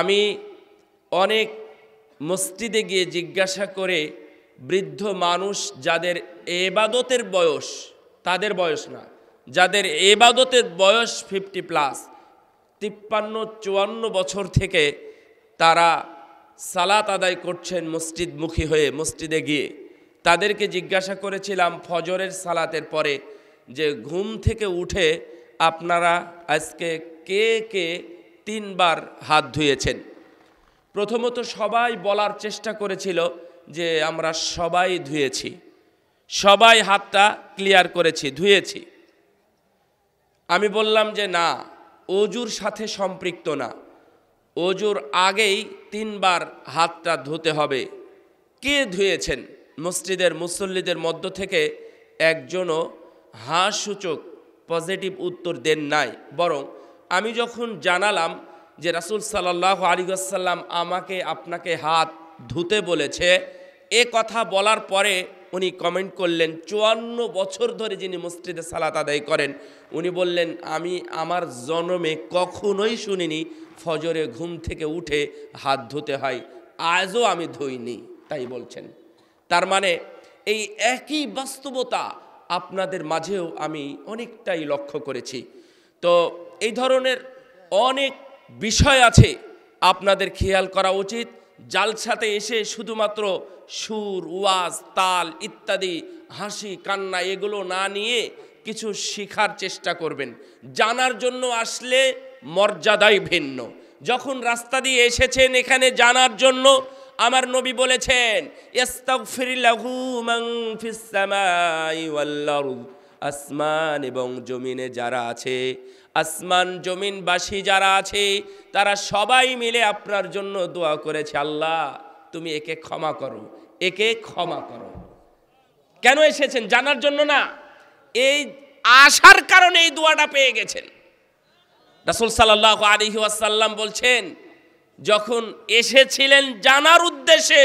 আমি অনেক মসজিদে গিয়ে জিজ্ঞাসা করে বৃদ্ধ মানুষ যাদের এবাদতের বয়স তাদের বয়স না যাদের এবাদতের বয়স ফিফটি প্লাস তিপ্পান্ন চুয়ান্ন বছর থেকে তারা সালাত আদায় করছেন মসজিদমুখী হয়ে মসজিদে গিয়ে তাদেরকে জিজ্ঞাসা করেছিলাম ফজরের সালাতের পরে যে ঘুম থেকে উঠে আপনারা আজকে কে কে তিনবার হাত ধুয়েছেন প্রথমত সবাই বলার চেষ্টা করেছিল যে আমরা সবাই ধুয়েছি সবাই হাতটা ক্লিয়ার করেছি ধুয়েছি আমি বললাম যে না অজুর সাথে সম্পৃক্ত না অজুর আগেই তিনবার হাতটা ধুতে হবে কে ধুয়েছেন মসজিদের মুসল্লিদের মধ্য থেকে একজনও হাসূচক পজিটিভ উত্তর দেন নাই বরং আমি যখন জানালাম যে রাসুল সাল্লাহ আলিগাসাল্লাম আমাকে আপনাকে হাত ধুতে বলেছে এ কথা বলার পরে উনি কমেন্ট করলেন চুয়ান্ন বছর ধরে যিনি মসজিদে সালাত আদায় করেন উনি বললেন আমি আমার জন্মে কখনোই শুনিনি ফজরে ঘুম থেকে উঠে হাত ধুতে হয় আজও আমি ধুইনি তাই বলছেন তার মানে এই একই বাস্তবতা আপনাদের মাঝেও আমি অনেকটাই লক্ষ্য করেছি তো এই ধরনের অনেক বিষয় আছে আপনাদের খেয়াল করা উচিত জালসাতে এসে শুধুমাত্র সুর ওয়াজ তাল ইত্যাদি হাসি কান্না এগুলো না নিয়ে কিছু শিখার চেষ্টা করবেন জানার জন্য আসলে মর্যাদাই ভিন্ন যখন রাস্তা দিয়ে এসেছেন এখানে জানার জন্য আমার নবী বলেছেন আসমান এবং জমিনে যারা আছে আসমান জমিনবাসী যারা আছে তারা সবাই মিলে আপনার জন্য দোয়া করেছে আল্লাহ তুমি একে ক্ষমা করো একে ক্ষমা করো কেন এসেছেন জানার জন্য না এই আসার কারণে এই দোয়াটা পেয়ে গেছেন রাসুল সাল্লাহ আলিহি আসাল্লাম বলছেন যখন এসেছিলেন জানার উদ্দেশ্যে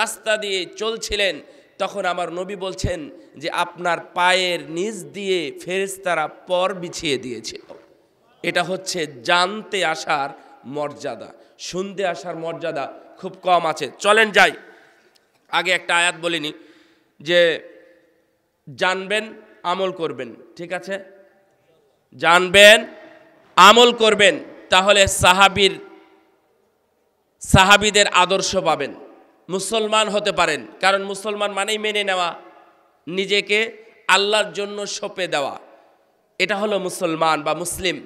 রাস্তা দিয়ে চলছিলেন তখন আমার নবী বলছেন যে আপনার পায়ের নিচ দিয়ে ফেরেস্তারা পর বিছিয়ে দিয়েছিল এটা হচ্ছে জানতে আসার মর্যাদা শুনতে আসার মর্যাদা খুব কম আছে চলেন যাই আগে একটা আয়াত বলিনি যে জানবেন আমল করবেন ঠিক আছে জানবেন আমল করবেন তাহলে সাহাবির সাহাবিদের আদর্শ পাবেন মুসলমান হতে পারেন কারণ মুসলমান মানেই মেনে নেওয়া নিজেকে আল্লাহর জন্য সপে দেওয়া এটা হলো মুসলমান বা মুসলিম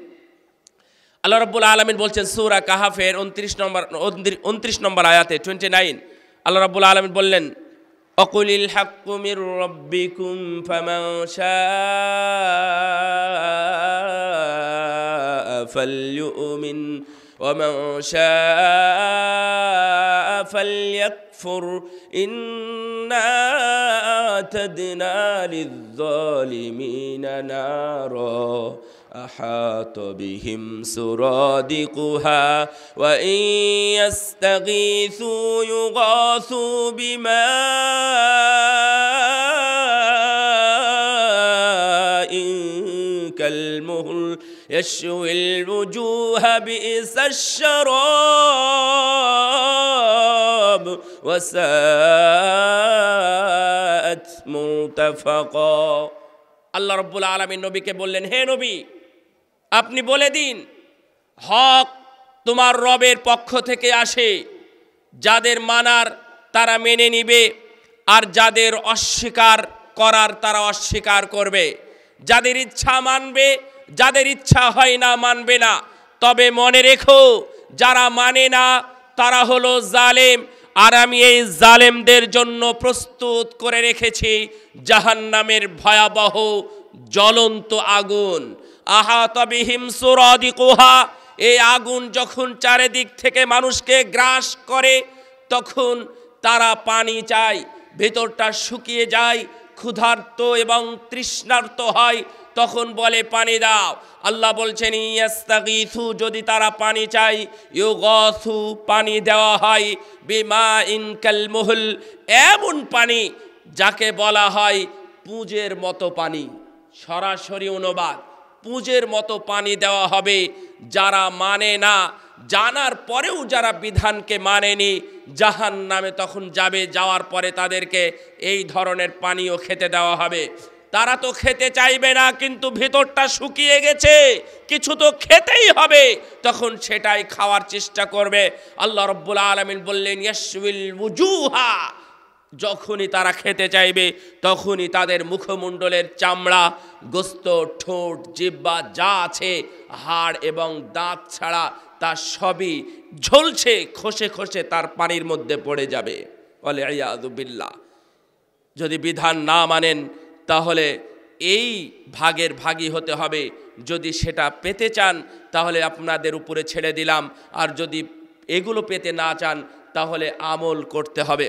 আল্লাহ রব্বুল আলমিন বলছেন সুরা কাহাফের উনত্রিশ নম্বর উনত্রিশ নম্বর আয়াতে টোয়েন্টি নাইন আল্লাহ রব্বুল আলমিন বললেন অকুল হাকুমির রব্বিকুম فليؤمن ومن شاء فليكفر إنا أعتدنا للظالمين نارا أحاط بهم سرادقها وإن يستغيثوا يغاثوا بماء كالمهل يشوي الوجوه بئس الشراب وساءت مرتفقا الله رب العالمين نبيك بولن هي نبي আপনি বলে দিন হক তোমার রবের পক্ষ থেকে আসে যাদের মানার তারা মেনে নিবে আর যাদের অস্বীকার করার তারা অস্বীকার করবে যাদের ইচ্ছা মানবে যাদের ইচ্ছা হয় না মানবে না তবে মনে রেখো যারা মানে না তারা হলো জালেম আর আমি এই জালেমদের জন্য প্রস্তুত করে রেখেছি জাহান্নামের ভয়াবহ জ্বলন্ত আগুন আহা তবে হিমসুর অদিকুহা এই আগুন যখন চারিদিক থেকে মানুষকে গ্রাস করে তখন তারা পানি চায় ভেতরটা শুকিয়ে যায় ক্ষুধার্ত এবং তৃষ্ণার্ত হয় তখন বলে পানি দাও আল্লাহ বলছেন ইয়াস্তাগিথু যদি তারা পানি চাই ইউগথু পানি দেওয়া হয় বিমা ইনকাল মুহুল এমন পানি যাকে বলা হয় পুঁজের মতো পানি সরাসরি অনুবাদ পুঁজের মতো পানি দেওয়া হবে যারা মানে না জানার পরেও যারা বিধানকে মানেনি জাহান নামে তখন যাবে যাওয়ার পরে তাদেরকে এই ধরনের পানিও খেতে দেওয়া হবে তারা তো খেতে চাইবে না কিন্তু ভেতরটা শুকিয়ে গেছে কিছু তো খেতেই হবে তখন সেটাই খাওয়ার চেষ্টা করবে আল্লাহ রব্বুল আলমিন বললেন ইয়াসুল মুজুহা যখনই তারা খেতে চাইবে তখনই তাদের মুখমণ্ডলের চামড়া গোস্ত ঠোঁট জিব্বা যা আছে হাড় এবং দাঁত ছাড়া তা সবই ঝলছে খসে খসে তার পানির মধ্যে পড়ে যাবে বলে আয়াদুবিল্লা যদি বিধান না মানেন তাহলে এই ভাগের ভাগী হতে হবে যদি সেটা পেতে চান তাহলে আপনাদের উপরে ছেড়ে দিলাম আর যদি এগুলো পেতে না চান তাহলে আমল করতে হবে